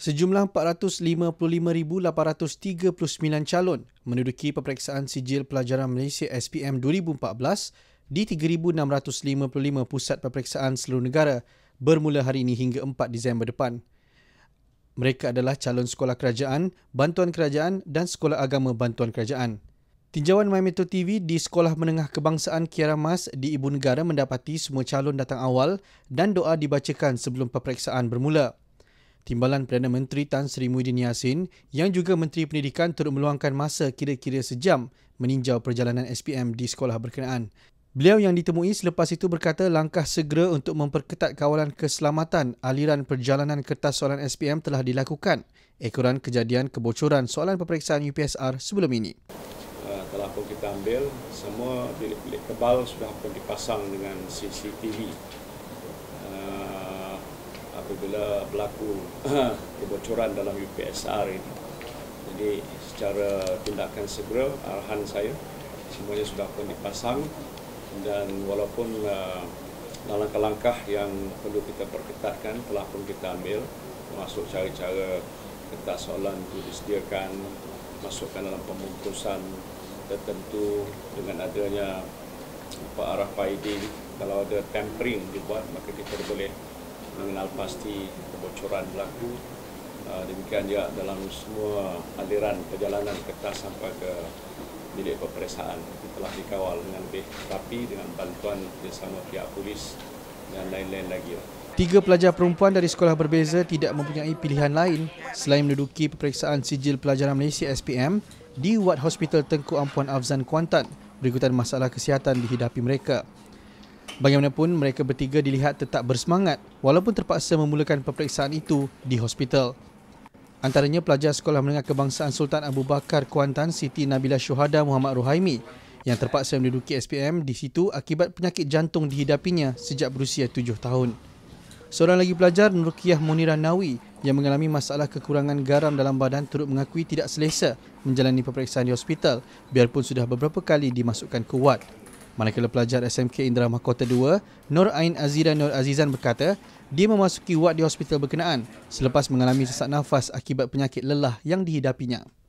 sejumlah 455,839 calon menduduki peperiksaan sijil pelajaran Malaysia SPM 2014 di 3,655 pusat peperiksaan seluruh negara bermula hari ini hingga 4 Disember depan. Mereka adalah calon sekolah kerajaan, bantuan kerajaan dan sekolah agama bantuan kerajaan. Tinjauan MyMetro TV di Sekolah Menengah Kebangsaan Kiara Mas di Ibu Negara mendapati semua calon datang awal dan doa dibacakan sebelum peperiksaan bermula. Timbalan Perdana Menteri Tan Sri Muhyiddin Yassin yang juga Menteri Pendidikan turut meluangkan masa kira-kira sejam meninjau perjalanan SPM di sekolah berkenaan. Beliau yang ditemui selepas itu berkata langkah segera untuk memperketat kawalan keselamatan aliran perjalanan kertas soalan SPM telah dilakukan ekoran kejadian kebocoran soalan peperiksaan UPSR sebelum ini. Uh, telah pun kita ambil semua bilik-bilik kebal sudah pun dipasang dengan CCTV apabila berlaku kebocoran dalam UPSR ini. Jadi secara tindakan segera arahan saya semuanya sudah pun dipasang dan walaupun uh, langkah-langkah yang perlu kita perketatkan telah pun kita ambil masuk cara-cara kertas soalan itu disediakan masukkan dalam pemungkusan tertentu dengan adanya Pak Arafah ID kalau ada tempering dibuat maka kita boleh mengenal pasti kebocoran berlaku ah, demikian juga dalam semua aliran perjalanan kertas sampai ke bilik peperiksaan telah dikawal dengan lebih rapi dengan bantuan bersama pihak polis dan lain-lain lagi. Tiga pelajar perempuan dari sekolah berbeza tidak mempunyai pilihan lain selain menduduki peperiksaan sijil pelajaran Malaysia SPM di Wad Hospital Tengku Ampuan Afzan Kuantan berikutan masalah kesihatan dihidapi mereka. Bagaimanapun, mereka bertiga dilihat tetap bersemangat walaupun terpaksa memulakan peperiksaan itu di hospital. Antaranya pelajar Sekolah Menengah Kebangsaan Sultan Abu Bakar Kuantan Siti Nabila Syuhada Muhammad Ruhaimi yang terpaksa menduduki SPM di situ akibat penyakit jantung dihidapinya sejak berusia tujuh tahun. Seorang lagi pelajar Nurkiah Munira Nawi yang mengalami masalah kekurangan garam dalam badan turut mengakui tidak selesa menjalani peperiksaan di hospital biarpun sudah beberapa kali dimasukkan ke ward. Manakala pelajar SMK Indra Mahkota 2, Nur Ain Azira Nur Azizan berkata, dia memasuki wad di hospital berkenaan selepas mengalami sesak nafas akibat penyakit lelah yang dihidapinya.